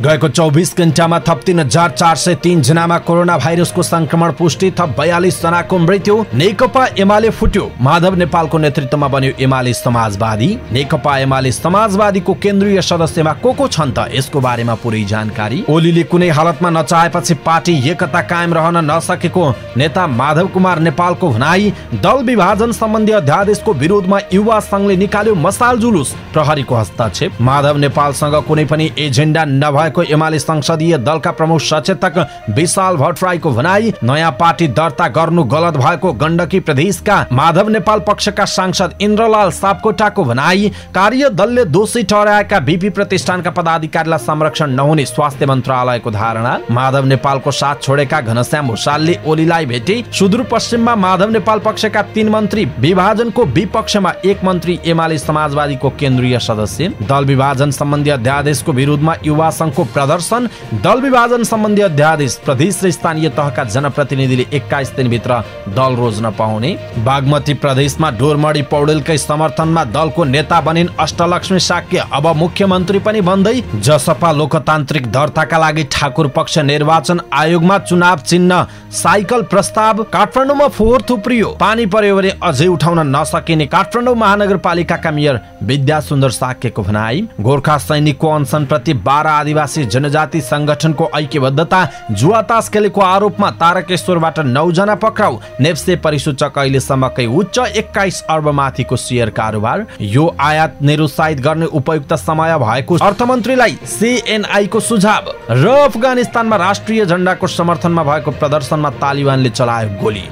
गएको चौबिस घण्टामा थप तिन हजार चार सय तिन जनामा कोरोना भाइरसको संक्रमण पुष्टि थप बयालिस जनाको मृत्यु नेकपा एमाले फुट्यो माधव नेपालको नेतृत्वमा बन्यो एमाले समाजवादी नेकपा एमाले समाजवादीको केन्द्रीय सदस्यमा को को छन् त यसको बारेमा पुरै जानकारी ओलीले कुनै हालतमा नचाहेपछि पार्टी एकता कायम रहन नसकेको नेता माधव कुमार नेपालको भनाई दल विभाजन सम्बन्धी अध्यादेशको विरोधमा युवा संघले निकाल्यो मसाल जुलुस प्रहरीको हस्तक्षेप माधव नेपालसँग कुनै पनि एजेन्डा नभए भएको एमाले संसदीय दलका प्रमुख सचेतक विशाल भट्टराईको भनाई नयाँ पार्टी दर्ता गर्नु गलत भएको गण्डकी प्रदेशका माधव नेपाल पक्षका सांसद इन्द्रलाल सापकोटाको भनाई कार्य दलले दोषी ठहराएका बिपी प्रतिष्ठानका पदाधिकारीलाई संरक्षण नहुने स्वास्थ्य मन्त्रालयको धारणा माधव नेपालको साथ छोडेका घनश्याम भूषालले ओलीलाई भेटे सुदूरपश्चिममा माधव नेपाल पक्षका तीन मन्त्री विभाजनको विपक्षमा एक मन्त्री एमाले समाजवादीको केन्द्रीय सदस्य दल विभाजन सम्बन्धी अध्यादेशको विरोधमा युवा को प्रदर्शन दल विभाजन सम्बन्धी अध्यादेश प्रदेश र स्थानीय तहका जनप्रतिनिधिले एक्काइस दिनभित्र दल रोज्न पाउने बागमती प्रदेशमा डोरमणी पौडेलकै समर्थनमा दलको नेता बनिन् अष्टलक्ष्मी शाक्य अब मुख्यमन्त्री पनि भन्दै जसपा लोकतान्त्रिक दर्ताका लागि ठाकुर पक्ष निर्वाचन आयोगमा चुनाव चिन्ह साइकल प्रस्ताव काठमाडौँमा फोहोर थुप्रियो पानी पर्यो भने अझै उठाउन नसकिने काठमाडौँ महानगरपालिकाका मेयर विद्या सुन्दर साक्यको भनाई गोर्खा सैनिकको प्रति बाह्र आदिवासी आदिवासी जनजाति संगठनको ऐक्यबद्धता जुवा तास खेलेको आरोपमा तारकेश्वरबाट नौजना पक्राउ नेप्से परिसूचक अहिलेसम्मकै उच्च एक्काइस माथिको सेयर कारोबार यो आयात निरुत्साहित गर्ने उपयुक्त समय भएको अर्थमन्त्रीलाई सिएनआईको सुझाव र अफगानिस्तानमा राष्ट्रिय झण्डाको समर्थनमा भएको प्रदर्शनमा तालिबानले चलायो गोली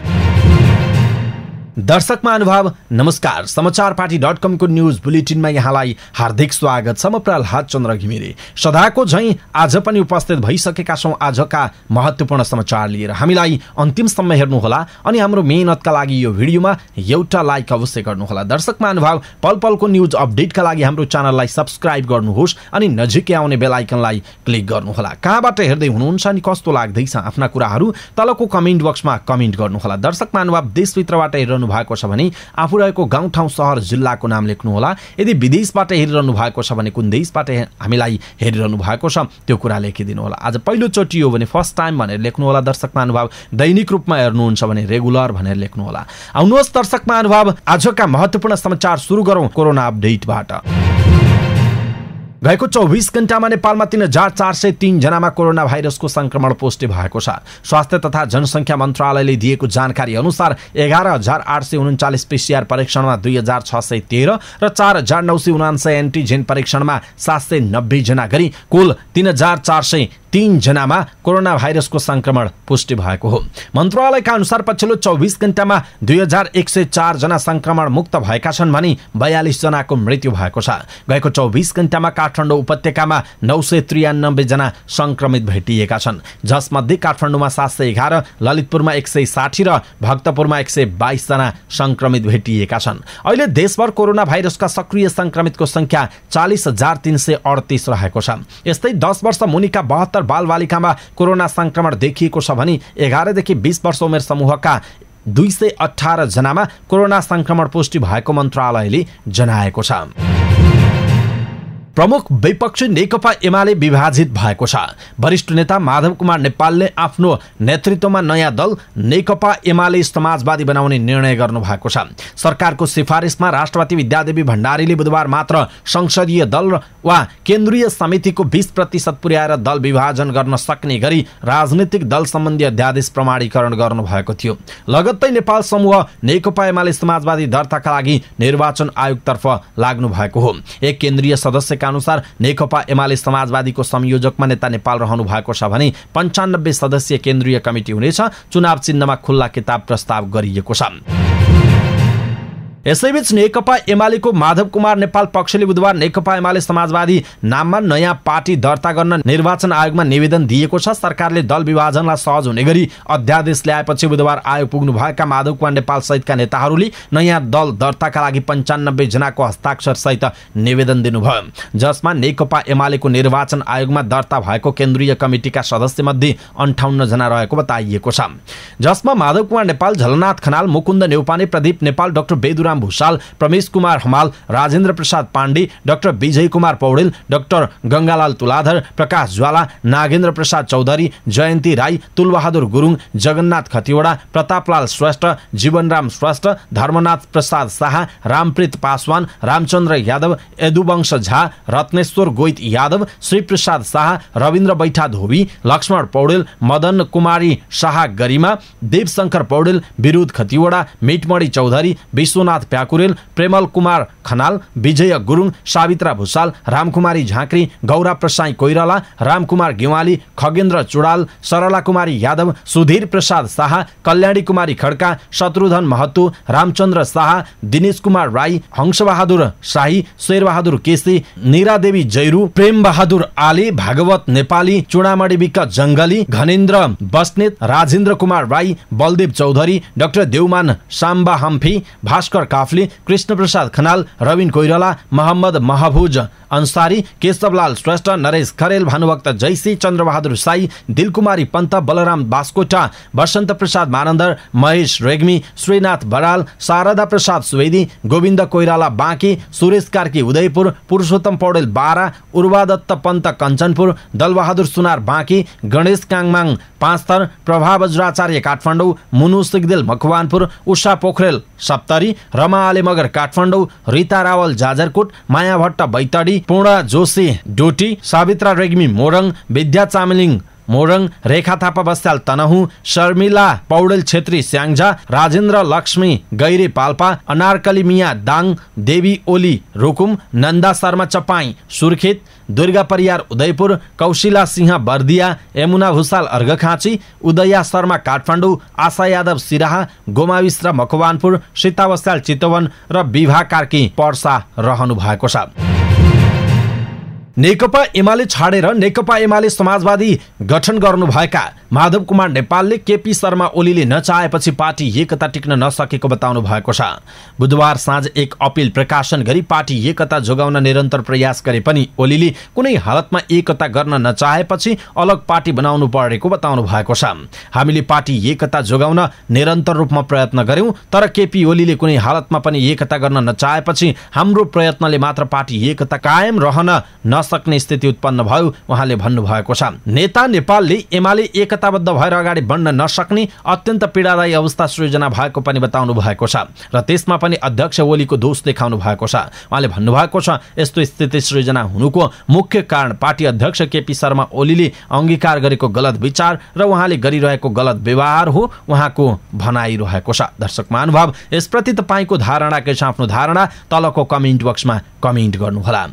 दर्शक महानुभाव नमस्कार समाचार पार्टी डट कमको न्युज बुलेटिनमा यहाँलाई हार्दिक स्वागत छ म प्रहलाद चन्द्र घिमिरे सदाको झैँ आज पनि उपस्थित भइसकेका छौँ आजका महत्त्वपूर्ण समाचार लिएर हामीलाई अन्तिमसम्म हेर्नुहोला अनि हाम्रो मेहनतका लागि यो भिडियोमा एउटा लाइक अवश्य गर्नुहोला दर्शक महानुभाव पल पलको न्युज अपडेटका लागि हाम्रो च्यानललाई सब्सक्राइब गर्नुहोस् अनि नजिकै आउने बेलायकनलाई क्लिक गर्नुहोला कहाँबाट हेर्दै हुनुहुन्छ अनि कस्तो लाग्दैछ आफ्ना कुराहरू तलको कमेन्ट बक्समा कमेन्ट गर्नुहोला दर्शक महानुभाव देशभित्रबाट हेर्नु हेरिरहनु भएको छ भने आफू रहेको गाउँठाउँ सहर जिल्लाको नाम लेख्नुहोला यदि विदेशबाट हेरिरहनु भएको छ भने कुन देशबाट हामीलाई हेरिरहनु भएको छ त्यो कुरा लेखिदिनु होला आज पहिलोचोटि हो भने फर्स्ट टाइम भनेर लेख्नु होला दर्शक महानुभाव दैनिक रूपमा हेर्नुहुन्छ भने रेगुलर भनेर लेख्नु होला आउनुहोस् दर्शक महानुभाव आजका महत्त्वपूर्ण समाचार सुरु गरौँ कोरोना अपडेटबाट गएको चौबिस घण्टामा नेपालमा तिन हजार चार सय तिनजनामा कोरोना भाइरसको संक्रमण पुष्टि भएको छ स्वास्थ्य तथा जनसङ्ख्या मन्त्रालयले दिएको जानकारी अनुसार एघार हजार आठ सय उन्चालिस पिसिआर परीक्षणमा दुई हजार छ सय तेह्र र चार हजार नौ सय उनान्सय एन्टिजेन परीक्षणमा सात सय नब्बेजना गरी कुल तिन हजार चार सय तिनजनामा कोरोना भाइरसको सङ्क्रमण पुष्टि भएको हो मन्त्रालयका अनुसार पछिल्लो चौबिस घण्टामा दुई हजार एक सय चारजना सङ्क्रमण मुक्त भएका छन् भने बयालिसजनाको मृत्यु भएको छ गएको चौबिस घन्टामा काठमाडौँ उपत्यकामा नौ सय त्रियानब्बेजना सङ्क्रमित भेटिएका छन् जसमध्ये काठमाडौँमा सात सय एघार ललितपुरमा एक सय साठी र भक्तपुरमा एक सय बाइसजना सङ्क्रमित भेटिएका छन् अहिले देशभर कोरोना भाइरसका सक्रिय सङ्क्रमितको सङ्ख्या चालिस हजार तिन सय अडतिस रहेको छ यस्तै दस वर्ष मुनिका बहत्तर बालबालिकामा कोरोना सङ्क्रमण देखिएको छ भने एघारदेखि बिस वर्ष उमेर समूहका दुई सय अठार जनामा कोरोना सङ्क्रमण पुष्टि भएको मन्त्रालयले जनाएको छ प्रमुख विपक्षी नेकपा एमाले विभाजित भएको छ वरिष्ठ नेता माधव कुमार नेपालले आफ्नो नेतृत्वमा नयाँ दल नेकपा एमाले समाजवादी बनाउने निर्णय गर्नु भएको छ सरकारको सिफारिसमा राष्ट्रपति विद्यादेवी भण्डारीले बुधबार मात्र संसदीय दल वा केन्द्रीय समितिको बिस प्रतिशत पुर्याएर दल विभाजन गर्न सक्ने गरी राजनीतिक दल सम्बन्धी अध्यादेश प्रमाणीकरण गर्नुभएको थियो लगत्तै नेपाल समूह नेकपा एमाले समाजवादी दर्ताका लागि निर्वाचन आयोगतर्फ लाग्नु भएको हो एक केन्द्रीय सदस्यका जानकारीका अनुसार नेकपा एमाले समाजवादीको संयोजकमा नेता नेपाल रहनु भएको छ भने पञ्चानब्बे सदस्यीय केन्द्रीय कमिटी हुनेछ चुनाव चिन्हमा खुल्ला किताब प्रस्ताव गरिएको छ यसैबीच नेकपा एमालेको माधव कुमार नेपाल पक्षले बुधबार नेकपा एमाले समाजवादी नाममा नयाँ पार्टी दर्ता गर्न निर्वाचन आयोगमा निवेदन दिएको छ सरकारले दल विभाजनलाई सहज हुने गरी अध्यादेश ल्याएपछि बुधबार आयोग पुग्नुभएका माधव कुमार नेपाल सहितका नेताहरूले नयाँ दल दर्ताका लागि पन्चानब्बे जनाको हस्ताक्षर सहित निवेदन दिनुभयो जसमा नेकपा एमालेको निर्वाचन आयोगमा दर्ता भएको केन्द्रीय कमिटिका सदस्य मध्ये अन्ठाउन्न जना रहेको बताइएको छ जसमा Madhav Kumar Nepal Jhalanath Khanal Mukunda Neupane Pradeep Nepal doctor Beduram Ghanashyam Bhusal Pramesh Kumar Hamal Rajendra Prasad Pandey doctor Bijay Kumar Paudel doctor Gangalal Tuladhar Prakash Jwala Nagendra Prasad Chaudhary Jayanti Rai Tulbahadur Gurung Jagannath Khatiwada Prataplal Shrestha Jeevanram Shrestha Dharmanath Prasad Shah Rampreet Paswan Ramchandra Yadav Yaduvansh Jha Ratneshwar Goit Yadav Shriprasad Shah Rabindra Baitha Dhobi Laxman Paudel Madan कुमारी शाह गरिमा देवशङ्कर पौडेल विरुद खतिवडा मिटमणी चौधरी विश्वनाथ प्याकुरेल प्रेमल कुमार खनाल विजय गुरुङ सावित्रा भुषाल रामकुमारी झाँक्री गौरा प्रसाई कोइराला रामकुमार गेवाली खगेन्द्र चुडाल सरला कुमारी यादव सुधीर प्रसाद शाह कल्याणी कुमारी खड्का शत्रुधन महतो रामचन्द्र शाह दिनेश कुमार राई हंसबहादुर शाही शेरबहादुर केसी निरादेवी जैरू बहादुर आले भागवत नेपाली चुडामणी विक जङ्गली घनेन्द्र बस्नेत राजेन्द्र कुमार राई बलदेव चौधरी डाक्टर देवमान साम्बा हम्फी भास्कर काफले कृष्णप्रसाद खनाल रविन कोइराला महम्मद महभुज अन्सारी केशवलाल श्रेष्ठ नरेश खरेल भानुभक्त जयसी चन्द्रबहादुर साई दिलकुमारी पन्त बलराम बास्कोटा वसन्त प्रसाद मानन्दर महेश रेग्मी श्रीनाथ बराल शारदा प्रसाद सुवेदी गोविन्द कोइराला बाँकी सुरेश कार्की उदयपुर पुरुषोत्तम पौडेल बारा उर्वादत्त पन्त कञ्चनपुर दलबहादुर सुनार बाँकी गणेश काङमाङ पाँचथर प्रभा वज्राचार्य काठमाडौँ मुनु सिगदेल मकवानपुर उषा पोखरेल सप्तरी रमा आले मगर काठमाडौँ रिता रावल जाजरकोट माया भट्ट बैतडी पूर्ण जोशी डोटी सावित्रा रेग्मी मोरङ विद्या चामलिङ मोरङ रेखा थापा बस्याल तनहु शर्मिला पौडेल छेत्री स्याङ्जा राजेन्द्र लक्ष्मी गैरे पाल्पा अनारकली मिया दाङ देवी ओली रुकुम नन्दा शर्मा चपाई सुर्खेत दुर्गा परियार उदयपुर कौशिला सिंह बर्दिया यमुना भुसाल अर्घखाँची उदया शर्मा काठमाडौँ आशा यादव सिराहा गोमाविस मकवानपुर सीतावस्याल चितवन र विभा कार्की पर्सा रहनु भएको छ नेकपा एमाले छाडेर नेकपा एमाले समाजवादी गठन गर्नुभएका माधव कुमार नेपालले केपी शर्मा ओलीले नचाहेपछि पार्टी एकता टिक्न नसकेको बताउनु भएको छ बुधबार साँझ एक अपिल प्रकाशन गरी पार्टी एकता जोगाउन निरन्तर प्रयास गरे पनि ओलीले कुनै हालतमा एकता गर्न नचाहेपछि अलग पार्टी बनाउनु परेको बताउनु भएको छ हामीले पार्टी एकता जोगाउन निरन्तर रूपमा प्रयत्न गर्यौं तर केपी ओलीले कुनै हालतमा पनि एकता गर्न नचाहेपछि हाम्रो प्रयत्नले मात्र पार्टी एकता कायम रहन नसक्ने स्थिति उत्पन्न भयो उहाँले भन्नुभएको छ नेता नेपालले एमाले एक एकताबद्ध भएर अगाडि बढ्न नसक्ने अत्यन्त पीडादायी अवस्था सृजना भएको पनि बताउनु भएको छ र त्यसमा पनि अध्यक्ष ओलीको दोष देखाउनु भएको छ उहाँले भन्नुभएको छ यस्तो स्थिति सृजना हुनुको मुख्य कारण पार्टी अध्यक्ष केपी शर्मा ओलीले अङ्गीकार गरेको गलत विचार र उहाँले गरिरहेको गलत व्यवहार हो उहाँको भनाइरहेको छ दर्शक महानुभाव यसप्रति तपाईँको धारणा के छ आफ्नो धारणा तलको कमेन्ट बक्समा कमेन्ट गर्नुहोला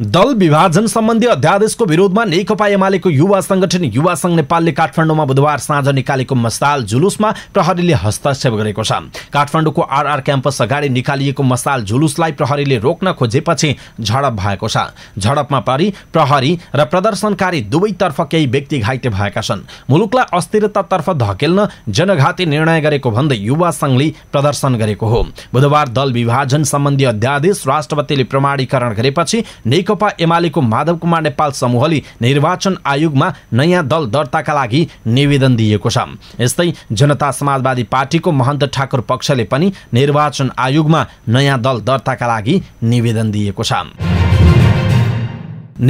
दल विभाजन सम्बन्धी अध्यादेशको विरोधमा नेकपा एमालेको युवा संगठन युवा संघ नेपालले काठमाडौँमा बुधबार साँझ निकालेको मसाल जुलुसमा प्रहरीले हस्तक्षेप गरेको छ काठमाडौँको आरआर क्याम्पस अगाडि निकालिएको मसाल जुलुसलाई प्रहरीले रोक्न खोजेपछि झडप भएको छ झडपमा परी प्रहरी र प्रदर्शनकारी दुवैतर्फ केही व्यक्ति घाइते भएका छन् मुलुकलाई अस्थिरतातर्फ धकेल्न जनघाती निर्णय गरेको भन्दै युवा संघले प्रदर्शन गरेको हो बुधबार दल विभाजन सम्बन्धी अध्यादेश राष्ट्रपतिले प्रमाणीकरण गरेपछि नेकपा एमालेको माधव कुमार नेपाल समूहले निर्वाचन आयोगमा नयाँ दल दर्ताका लागि निवेदन दिएको छ यस्तै जनता समाजवादी पार्टीको महन्त ठाकुर पक्षले पनि निर्वाचन आयोगमा नयाँ दल दर्ताका लागि निवेदन दिएको छ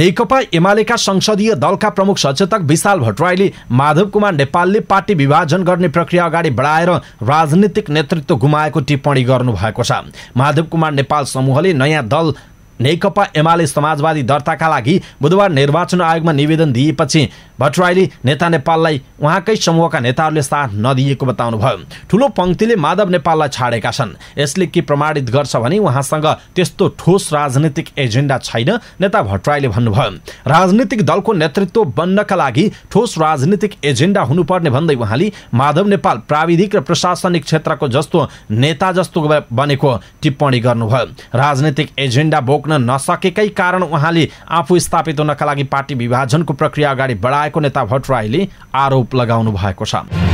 नेकपा एमालेका संसदीय दलका प्रमुख सचेतक विशाल भट्टराईले माधव कुमार नेपालले पार्टी विभाजन गर्ने प्रक्रिया अगाडि बढाएर राजनीतिक नेतृत्व गुमाएको टिप्पणी गर्नुभएको छ माधव कुमार नेपाल समूहले नयाँ दल नेकपा एमाले समाजवादी दर्ताका लागि बुधबार निर्वाचन आयोगमा निवेदन दिएपछि भट्टराईले नेता नेपाललाई उहाँकै समूहका नेताहरूले साथ नदिएको बताउनुभयो ठुलो पङ्क्तिले माधव नेपाललाई छाडेका छन् यसले के प्रमाणित गर्छ भने उहाँसँग त्यस्तो ठोस राजनीतिक एजेन्डा छैन नेता भट्टराईले भन्नुभयो राजनीतिक दलको नेतृत्व बन्नका लागि ठोस राजनीतिक एजेन्डा हुनुपर्ने भन्दै उहाँले माधव नेपाल प्राविधिक र प्रशासनिक क्षेत्रको जस्तो नेता जस्तो बनेको टिप्पणी गर्नुभयो राजनीतिक एजेन्डा बोक रोक्न नसकेकै कारण उहाँले आफू स्थापित हुनका लागि पार्टी विभाजनको प्रक्रिया अगाडि बढाएको नेता भट्टराईले आरोप लगाउनु भएको छ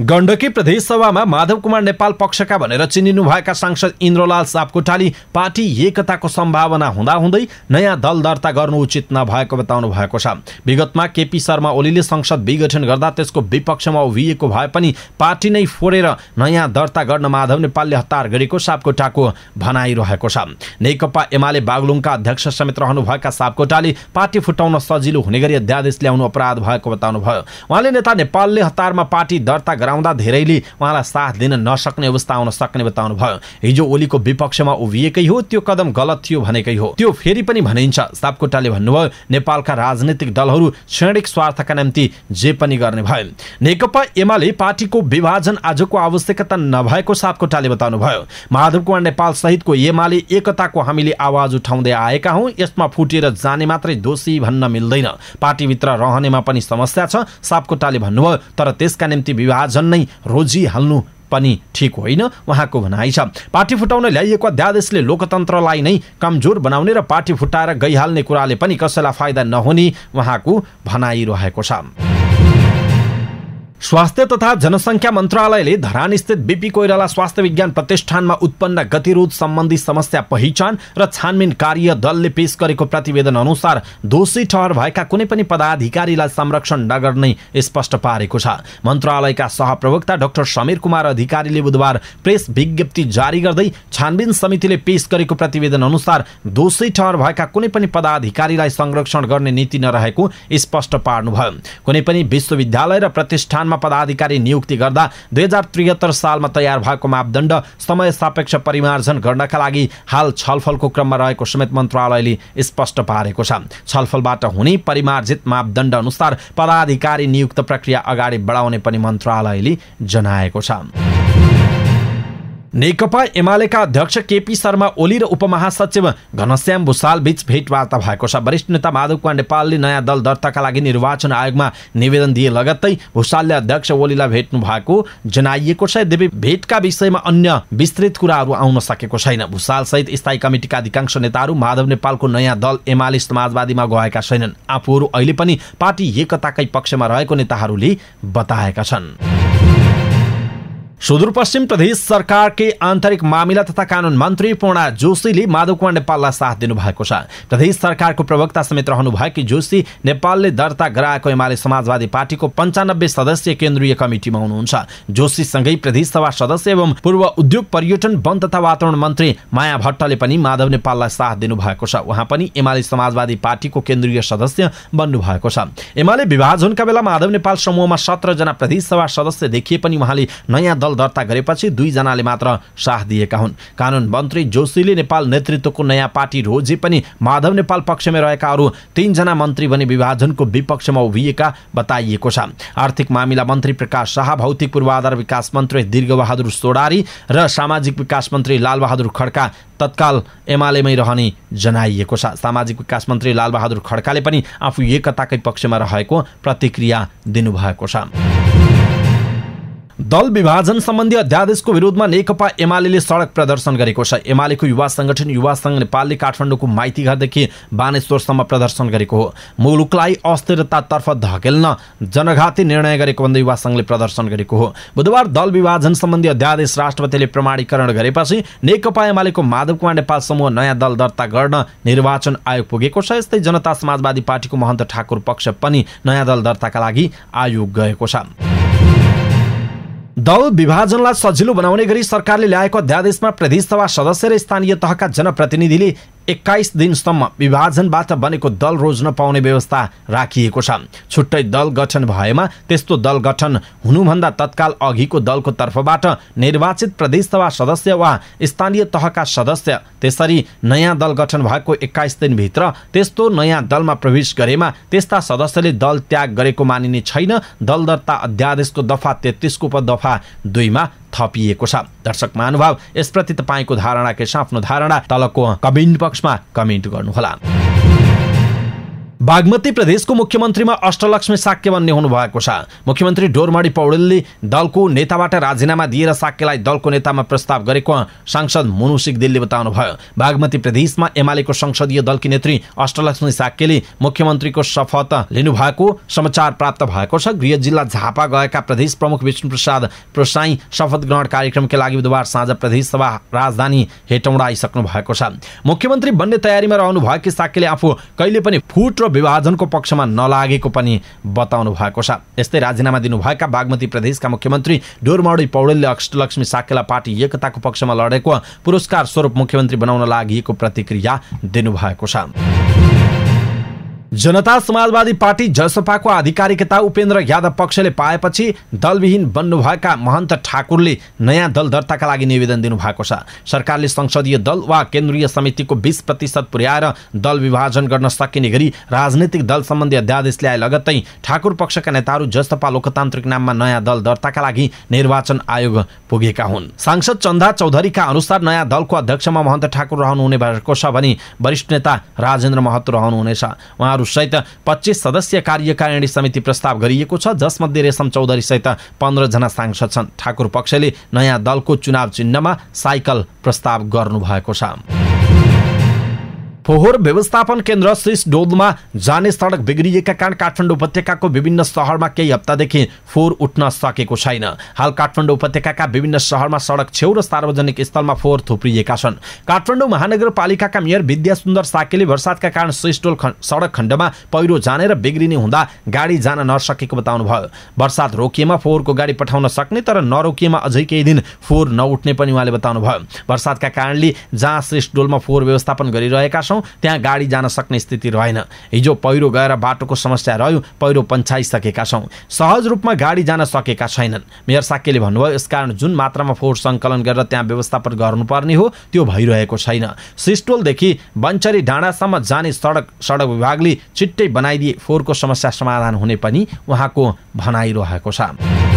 गण्डकी प्रदेश सभामा माधव कुमार नेपाल पक्षका भनेर चिनिनुभएका सांसद इन्द्रलाल सापकोटाली पार्टी एकताको सम्भावना हुँदाहुँदै नयाँ दल दर्ता गर्नु उचित नभएको बताउनु भएको छ विगतमा केपी शर्मा ओलीले संसद विघटन गर्दा त्यसको विपक्षमा उभिएको भए पनि पार्टी नै फोरेर नयाँ दर्ता गर्न माधव नेपालले हतार गरेको सापकोटाको भनाइरहेको छ नेकपा एमाले बागलुङका अध्यक्ष समेत रहनुभएका सापकोटाले पार्टी फुटाउन सजिलो हुने गरी अध्यादेश ल्याउनु अपराध भएको बताउनुभयो उहाँले नेता नेपालले हतारमा पार्टी दर्ता गराउँदा धेरैले उहाँलाई साथ दिन नसक्ने अवस्था आउन सक्ने बताउनुभयो हिजो ओलीको विपक्षमा उभिएकै हो त्यो कदम गलत थियो भनेकै हो त्यो फेरि पनि भनिन्छ सापकोटाले भन्नुभयो नेपालका राजनीतिक दलहरू क्षणिक स्वार्थका निम्ति जे पनि गर्ने भयो नेकपा एमाले पार्टीको विभाजन आजको आवश्यकता नभएको सापकोटाले बताउनुभयो माधव कुमार नेपाल सहितको एमाले एकताको हामीले आवाज उठाउँदै आएका हौ यसमा फुटेर जाने मात्रै दोषी भन्न मिल्दैन पार्टीभित्र रहनेमा पनि समस्या छ सापकोटाले भन्नुभयो तर त्यसका निम्ति विभाजन विभाजन नै रोजिहाल्नु पनि ठिक होइन उहाँको भनाइ छ पार्टी फुटाउन ल्याइएको अध्यादेशले लोकतन्त्रलाई नै कमजोर बनाउने र पार्टी फुटाएर गइहाल्ने कुराले पनि कसैलाई फाइदा नहुने उहाँको भनाइ रहेको छ स्वास्थ्य तथा जनसङ्ख्या मन्त्रालयले धरानस्थित बिपी कोइराला स्वास्थ्य विज्ञान प्रतिष्ठानमा उत्पन्न गतिरोध सम्बन्धी समस्या पहिचान र छानबिन कार्य दलले पेश गरेको प्रतिवेदन अनुसार दोषी ठहर भएका कुनै पनि पदाधिकारीलाई संरक्षण नगर्ने स्पष्ट पारेको छ मन्त्रालयका सहप्रवक्ता डाक्टर समीर कुमार अधिकारीले बुधबार प्रेस विज्ञप्ति जारी गर्दै छानबिन समितिले पेश गरेको प्रतिवेदन अनुसार दोषी ठहर भएका कुनै पनि पदाधिकारीलाई संरक्षण गर्ने नीति नरहेको स्पष्ट पार्नुभयो कुनै पनि विश्वविद्यालय र प्रतिष्ठान पदाधिकारी नियुक्ति गर्दा दुई हजार त्रिहत्तर सालमा तयार भएको मापदण्ड समय सापेक्ष परिमार्जन गर्नका लागि हाल छलफलको क्रममा रहेको समेत मन्त्रालयले स्पष्ट पारेको छ छलफलबाट हुने परिमार्जित मापदण्ड अनुसार पदाधिकारी नियुक्त प्रक्रिया अगाडि बढाउने पनि मन्त्रालयले जनाएको छ नेकपा एमालेका अध्यक्ष केपी शर्मा ओली र उपमहासचिव घनश्याम भूषाल बीच भेटवार्ता भएको छ वरिष्ठ नेता माधव कुमार नेपालले नयाँ दल दर्ताका लागि निर्वाचन आयोगमा निवेदन दिए लगत्तै भूषालले अध्यक्ष ओलीलाई भेट्नु भएको जनाइएको छ यद्यपि भेटका विषयमा अन्य विस्तृत कुराहरू आउन सकेको छैन सहित स्थायी कमिटिका अधिकांश नेताहरू माधव नेपालको नयाँ दल एमाले समाजवादीमा गएका छैनन् आफूहरू अहिले पनि पार्टी एकताकै पक्षमा रहेको नेताहरूले बताएका छन् सुदूरपश्चिम प्रदेश सरकारकै आन्तरिक मामिला तथा कानुन मन्त्री पूर्णा जोशीले माधव कुमार नेपाललाई साथ दिनुभएको छ प्रदेश सरकारको प्रवक्ता समेत रहनुभएकी जोशी नेपालले दर्ता गराएको एमाले समाजवादी पार्टीको पञ्चानब्बे सदस्य केन्द्रीय कमिटीमा हुनुहुन्छ जोशीसँगै प्रदेश सभा सदस्य एवं पूर्व उद्योग पर्यटन वन तथा वातावरण मन्त्री माया भट्टले पनि माधव नेपाललाई साथ दिनुभएको छ उहाँ पनि एमाले समाजवादी पार्टीको केन्द्रीय सदस्य बन्नुभएको छ एमाले विभाजनका बेला माधव नेपाल समूहमा सत्रजना प्रदेश सभा सदस्य देखिए पनि उहाँले नयाँ दल दल दर्ता गरेपछि दुईजनाले मात्र साथ दिएका हुन् कानुन मन्त्री जोशीले नेपाल नेतृत्वको नयाँ पार्टी रोजे पनि माधव नेपाल पक्षमा रहेका अरू तीनजना मन्त्री भने विभाजनको विपक्षमा उभिएका बताइएको छ आर्थिक मामिला मन्त्री प्रकाश शाह भौतिक पूर्वाधार विकास मन्त्री दीर्घबहादुर सोडारी र सामाजिक विकास मन्त्री लालबहादुर खड्का तत्काल एमालेमै रहने जनाइएको छ सामाजिक विकास मन्त्री लालबहादुर खड्काले पनि आफू एकताकै पक्षमा रहेको प्रतिक्रिया दिनुभएको छ दल विभाजन सम्बन्धी अध्यादेशको विरोधमा नेकपा एमाले सडक प्रदर्शन गरेको छ एमालेको युवा संगठन युवा सङ्घ नेपालले काठमाडौँको माइतीघरदेखि बानेश्वरसम्म प्रदर्शन गरेको हो मुलुकलाई अस्थिरतातर्फ धकेल्न जनघाती निर्णय गरेको भन्दै युवा सङ्घले प्रदर्शन गरेको हो बुधबार दल विभाजन सम्बन्धी अध्यादेश राष्ट्रपतिले प्रमाणीकरण गरेपछि नेकपा एमालेको माधव कुमार नेपाल समूह नयाँ दल दर्ता गर्न निर्वाचन आयोग पुगेको छ यस्तै जनता समाजवादी पार्टीको महन्त ठाकुर पक्ष पनि नयाँ दल दर्ताका लागि आयोग गएको छ दल विभाजनलाई सजिलो बनाउने गरी सरकारले ल्याएको अध्यादेशमा प्रदेशसभा सदस्य र स्थानीय तहका जनप्रतिनिधिले एक्काइस दिनसम्म विभाजनबाट बनेको दल रोज्न पाउने व्यवस्था राखिएको छ छुट्टै दल गठन भएमा त्यस्तो दल गठन हुनुभन्दा तत्काल अघिको दलको तर्फबाट निर्वाचित प्रदेशसभा सदस्य वा स्थानीय तहका सदस्य त्यसरी नयाँ दल गठन भएको एक्काइस दिनभित्र त्यस्तो नयाँ दलमा प्रवेश गरेमा त्यस्ता सदस्यले दल त्याग गरेको मानिने छैन दल दर्ता अध्यादेशको दफा तेत्तिसको उपदफा दुईमा थपिएको छ दर्शक महानुभाव यसप्रति तपाईँको धारणा के छ आफ्नो धारणा तलको कमेन्ट बक्समा कमेन्ट गर्नुहोला बागमती प्रदेशको मुख्यमन्त्रीमा अष्टलक्ष्मी साक्य बन्ने हुनुभएको छ मुख्यमन्त्री डोरमाडी पौडेलले दलको नेताबाट राजीनामा दिएर साक्यलाई दलको नेतामा प्रस्ताव गरेको सांसद मुनु सिगदेलले बताउनुभयो बागमती प्रदेशमा एमालेको संसदीय दलकी नेत्री अष्टलक्ष्मी साक्यले मुख्यमन्त्रीको शपथ लिनुभएको समाचार प्राप्त भएको छ गृह जिल्ला झापा गएका प्रदेश प्रमुख विष्णुप्रसाद प्रोसाई शपथ ग्रहण कार्यक्रमका लागि बुधबार साँझ प्रदेश सभा राजधानी हेटौँडा आइसक्नु भएको छ मुख्यमन्त्री बन्ने तयारीमा रहनु भएकी साक्यले आफू कहिले पनि फुट र विभाजनको पक्षमा नलागेको पनि बताउनु भएको छ यस्तै राजीनामा दिनुभएका बागमती प्रदेशका मुख्यमन्त्री डोरमौडी पौडेलले अष्टलक्ष्मी साकेला पार्टी एकताको पक्षमा लडेको पुरस्कार स्वरूप मुख्यमन्त्री बनाउन लागि प्रतिक्रिया दिनुभएको छ जनता समाजवादी पार्टी जसपाको आधिकारिकता उपेन्द्र यादव पक्षले पाएपछि दलविहीन बन्नुभएका महन्त ठाकुरले नयाँ दल दर्ताका लागि निवेदन दिनुभएको छ सरकारले संसदीय दल वा केन्द्रीय समितिको बिस प्रतिशत पुर्याएर दल विभाजन गर्न सकिने गरी राजनैतिक दल सम्बन्धी अध्यादेश ल्याए लगत्तै ठाकुर पक्षका नेताहरू जसपा लोकतान्त्रिक नाममा नयाँ दल दर्ताका लागि निर्वाचन आयोग पुगेका हुन् सांसद चन्दा चौधरीका अनुसार नयाँ दलको अध्यक्षमा महन्त ठाकुर रहनुहुने भएको छ भने वरिष्ठ नेता राजेन्द्र महतो रहनुहुनेछ उहाँहरू सहित पच्चिस सदस्यीय कार्यकारिणी समिति प्रस्ताव गरिएको छ जसमध्ये रेशम चौधरी सहित पन्ध्रजना सांसद छन् ठाकुर पक्षले नयाँ दलको चुनाव चिन्हमा साइकल प्रस्ताव गर्नुभएको छ फोहोर व्यवस्थापन केन्द्र सिस डोलमा जाने सडक बिग्रिएका कारण काठमाडौँ उपत्यकाको विभिन्न सहरमा केही हप्तादेखि फोहोर उठ्न सकेको छैन हाल काठमाडौँ उपत्यकाका विभिन्न सहरमा सडक छेउ र सार्वजनिक स्थलमा फोहोर थुप्रिएका छन् काठमाडौँ महानगरपालिकाका मेयर विद्या सुन्दर साकेले वर्षातका कारण डोल सडक खण्डमा पहिरो जाने र बिग्रिने हुँदा गाडी जान नसकेको बताउनु भयो वर्षात रोकिएमा फोहोरको गाडी पठाउन सक्ने तर नरोकिएमा अझै केही दिन फोहोर नउठ्ने पनि उहाँले बताउनु भयो वर्षातका कारणले जहाँ डोलमा फोहोर व्यवस्थापन गरिरहेका छन् गर्छौँ त्यहाँ गाडी जान सक्ने स्थिति रहेन हिजो पहिरो गएर बाटोको समस्या रह्यो पहिरो पन्छाइसकेका छौँ सहज रूपमा गाडी जान सकेका छैनन् मेयर साक्यले भन्नुभयो यसकारण जुन मात्रामा फोहोर सङ्कलन गरेर त्यहाँ व्यवस्थापन गर्नुपर्ने हो त्यो भइरहेको छैन सिस्टोलदेखि बन्चरी डाँडासम्म जाने सडक सडक विभागले छिट्टै बनाइदिए फोहोरको समस्या समाधान हुने पनि उहाँको भनाइरहेको छ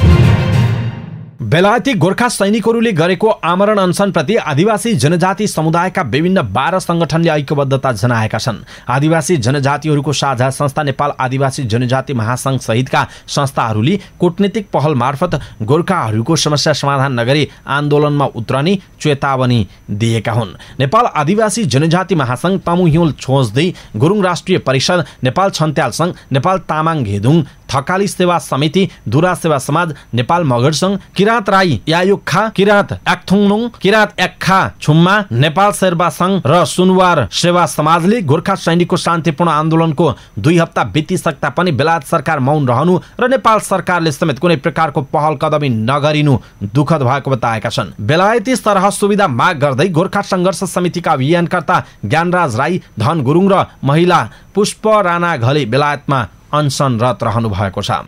बेलायती गोर्खा सैनिकहरूले गरेको आमरण अनसनप्रति आदिवासी जनजाति समुदायका विभिन्न बाह्र संगठनले ऐक्यबद्धता जनाएका छन् आदिवासी जनजातिहरूको साझा संस्था नेपाल आदिवासी जनजाति महासंघ सहितका संस्थाहरूले कुटनीतिक पहल मार्फत गोर्खाहरूको समस्या समाधान नगरी आन्दोलनमा उत्रने चेतावनी दिएका हुन् नेपाल आदिवासी जनजाति महासङ्घ तमुहिल छोज्दै गुरुङ राष्ट्रिय परिषद नेपाल छन्त्याल संघ नेपाल तामाङ घेदुङ थकाली सेवा समिति दुरा सेवा समाज नेपाल मगर संघ किराँत राई यायुखा किराँत एक्थुङनुङ किराँत एक्खा छुम्मा नेपाल शेर्वा संघ र सुनवार सेवा समाजले गोर्खा सैनिकको शान्तिपूर्ण आन्दोलनको दुई हप्ता बितिसक्दा पनि बेलायत सरकार मौन रहनु र नेपाल सरकारले समेत कुनै प्रकारको पहल कदमी नगरिनु दुखद भएको बताएका छन् बेलायती सरह सुविधा माग गर्दै गोर्खा सङ्घर्ष समितिका अभियानकर्ता ज्ञानराज राई धन गुरुङ र महिला पुष्प राणा घले बेलायतमा अनसनरत रहनु भएको छ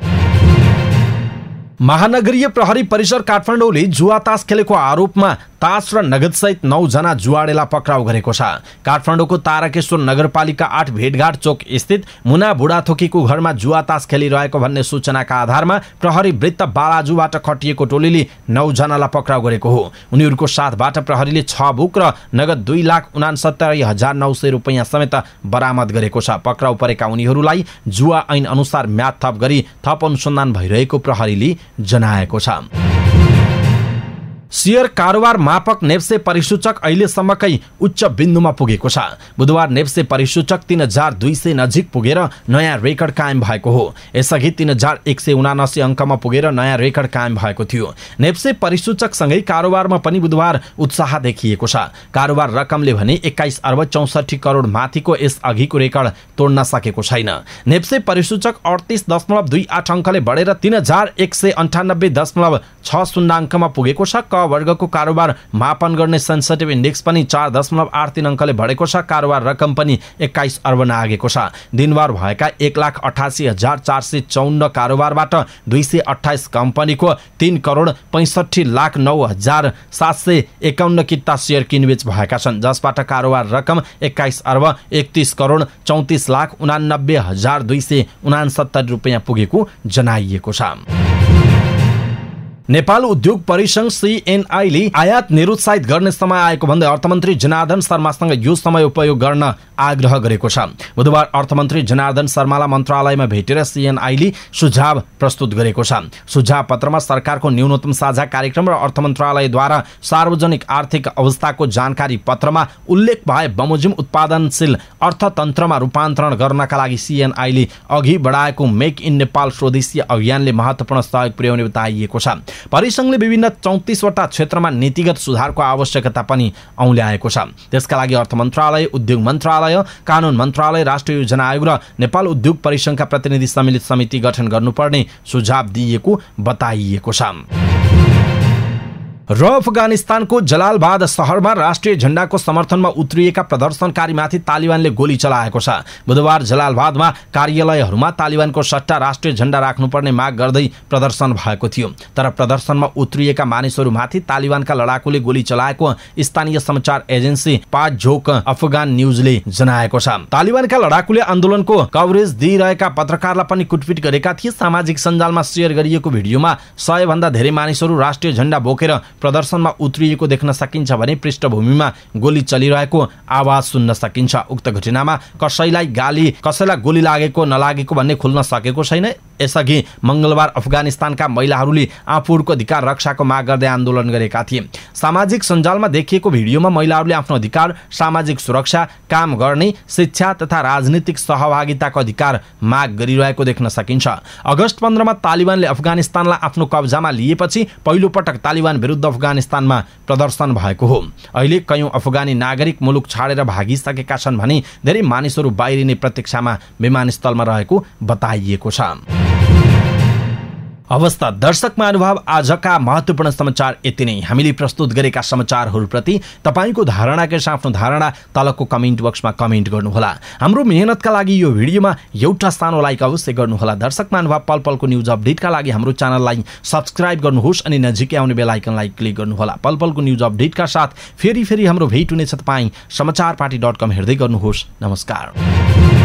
महानगरीय प्रहरी परिसर काठमाडौँले जुवातास खेलेको आरोपमा तास र नगदसहित नौजना जुवाडेला पक्राउ गरेको छ काठमाडौँको ताराकेश्वर नगरपालिका आठ भेटघाट चोक स्थित मुना बुढाथोकीको घरमा जुवा तास खेलिरहेको भन्ने सूचनाका आधारमा प्रहरी वृत्त बालाजुबाट खटिएको टोलीले नौजनालाई पक्राउ गरेको हो उनीहरूको साथबाट प्रहरीले छ बुक र नगद दुई लाख उनासत्तरी हजार नौ सय रुपियाँ समेत बरामद गरेको छ पक्राउ परेका उनीहरूलाई जुवा ऐन अनुसार म्याद थप गरी थप अनुसन्धान भइरहेको प्रहरीले जनाएको छ सेयर कारोबार मापक नेप्से परिसूचक अहिलेसम्मकै उच्च बिन्दुमा पुगेको छ बुधबार नेप्से परिसूचक तिन हजार दुई सय नजिक पुगेर नयाँ रेकर्ड कायम भएको हो यसअघि तिन हजार एक सय उनासी अङ्कमा पुगेर नयाँ रेकर्ड कायम भएको थियो नेप्से परिसूचकसँगै कारोबारमा पनि बुधबार उत्साह देखिएको छ कारोबार रकमले भने एक्काइस अर्ब चौसठी करोड माथिको यस अघिको रेकर्ड तोड्न सकेको छैन नेप्से परिसूचक अडतिस दशमलव दुई आठ अङ्कले बढेर तिन हजार एक सय अन्ठानब्बे दशमलव छ शून्य अङ्कमा पुगेको छ वर्गको कारोबार मापन गर्ने सेन्सेटिभ इन्डेक्स पनि चार दशमलव आठ तिन अङ्कले बढेको छ कारोबार रकम पनि एक्काइस अर्ब नागेको छ दिनभर भएका एक लाख अठासी हजार चार सय चौन्न कारोबारबाट दुई सय अठाइस कम्पनीको तिन करोड पैँसठी लाख नौ हजार सात सय एकाउन्न किता सेयर किनबेच भएका छन् जसबाट कारोबार रकम एक्काइस अर्ब एकतिस करोड चौतिस लाख उनानब्बे हजार दुई सय उनासत्तर रुपियाँ पुगेको जनाइएको छ नेपाल उद्योग परिसंघ सिएनआईले आयात निरुत्साहित गर्ने समय आएको भन्दै अर्थमन्त्री जनार्दन शर्मासँग यो समय उपयोग गर्न आग्रह गरेको छ बुधबार अर्थमन्त्री जनार्दन शर्मालाई मन्त्रालयमा भेटेर सिएनआईले सुझाव प्रस्तुत गरेको छ सुझाव पत्रमा सरकारको न्यूनतम साझा कार्यक्रम र अर्थ मन्त्रालयद्वारा सार्वजनिक आर्थिक अवस्थाको जानकारी पत्रमा उल्लेख भए बमोजिम उत्पादनशील अर्थतन्त्रमा रूपान्तरण गर्नका लागि सिएनआईले अघि बढाएको मेक इन नेपाल स्वदेशी अभियानले महत्त्वपूर्ण सहयोग पुर्याउने बताइएको छ परिसङ्घले विभिन्न चौतिसवटा क्षेत्रमा नीतिगत सुधारको आवश्यकता पनि औल्याएको छ त्यसका लागि अर्थ मन्त्रालय उद्योग मन्त्रालय कानुन मन्त्रालय राष्ट्रिय योजना आयोग र नेपाल उद्योग परिसङ्घका प्रतिनिधि सम्मिलित समिति गठन गर्नुपर्ने सुझाव दिइएको बताइएको छ र अफगानिस्तानको जलालबाद सहरमा राष्ट्रिय झण्डाको समर्थनमा उत्रिएका प्रदर्शनकारीमाथि तालिबानले गोली चलाएको छ बुधबार जलालबादमा कार्यालयहरूमा तालिबानको सट्टा राष्ट्रिय झण्डा राख्नुपर्ने माग गर्दै प्रदर्शन भएको थियो तर प्रदर्शनमा उत्रिएका मानिसहरूमाथि तालिबानका लडाकुले गोली चलाएको स्थानीय समाचार एजेन्सी झोक अफगान न्युजले जनाएको छ तालिबानका लडाकुले आन्दोलनको कभरेज दिइरहेका पत्रकारलाई पनि कुटपिट गरेका थिए सामाजिक सञ्जालमा सेयर गरिएको भिडियोमा सयभन्दा धेरै मानिसहरू राष्ट्रिय झण्डा बोकेर प्रदर्शनमा उत्रिएको देख्न सकिन्छ भने पृष्ठभूमिमा गोली चलिरहेको आवाज सुन्न सकिन्छ उक्त घटनामा कसैलाई गाली कसैलाई गोली लागेको नलागेको भन्ने खुल्न सकेको छैन यसअघि मङ्गलबार अफगानिस्तानका महिलाहरूले आफूहरूको अधिकार रक्षाको माग गर्दै आन्दोलन गरेका थिए सामाजिक सञ्जालमा देखिएको भिडियोमा महिलाहरूले आफ्नो अधिकार सामाजिक सुरक्षा काम गर्ने शिक्षा तथा राजनीतिक सहभागिताको अधिकार माग गरिरहेको देख्न सकिन्छ अगस्त पन्ध्रमा तालिबानले अफगानिस्तानलाई आफ्नो कब्जामा लिएपछि पहिलोपटक तालिबान विरुद्ध अफगानिस्तानमा प्रदर्शन भएको हो अहिले कयौँ अफगानी नागरिक मुलुक छाडेर भागिसकेका छन् भने धेरै मानिसहरू बाहिरिने प्रतीक्षामा विमानस्थलमा रहेको बताइएको छ अवस्था दर्शक महानुभाव आजका महत्त्वपूर्ण समाचार यति नै हामीले प्रस्तुत गरेका समाचारहरूप्रति तपाईँको धारणा के आफ्नो धारणा तलको कमेन्ट बक्समा कमेन्ट गर्नुहोला हाम्रो मेहनतका लागि यो भिडियोमा एउटा सानो लाइक अवश्य गर्नुहोला दर्शक महानुभाव पल पलको न्युज अपडेटका लागि हाम्रो च्यानललाई सब्सक्राइब गर्नुहोस् अनि नजिकै आउने बेलायकनलाई क्लिक गर्नुहोला पल पलको न्युज अपडेटका साथ फेरि फेरि हाम्रो भेट हुनेछ तपाईँ समाचार पार्टी डट कम हेर्दै गर्नुहोस् नमस्कार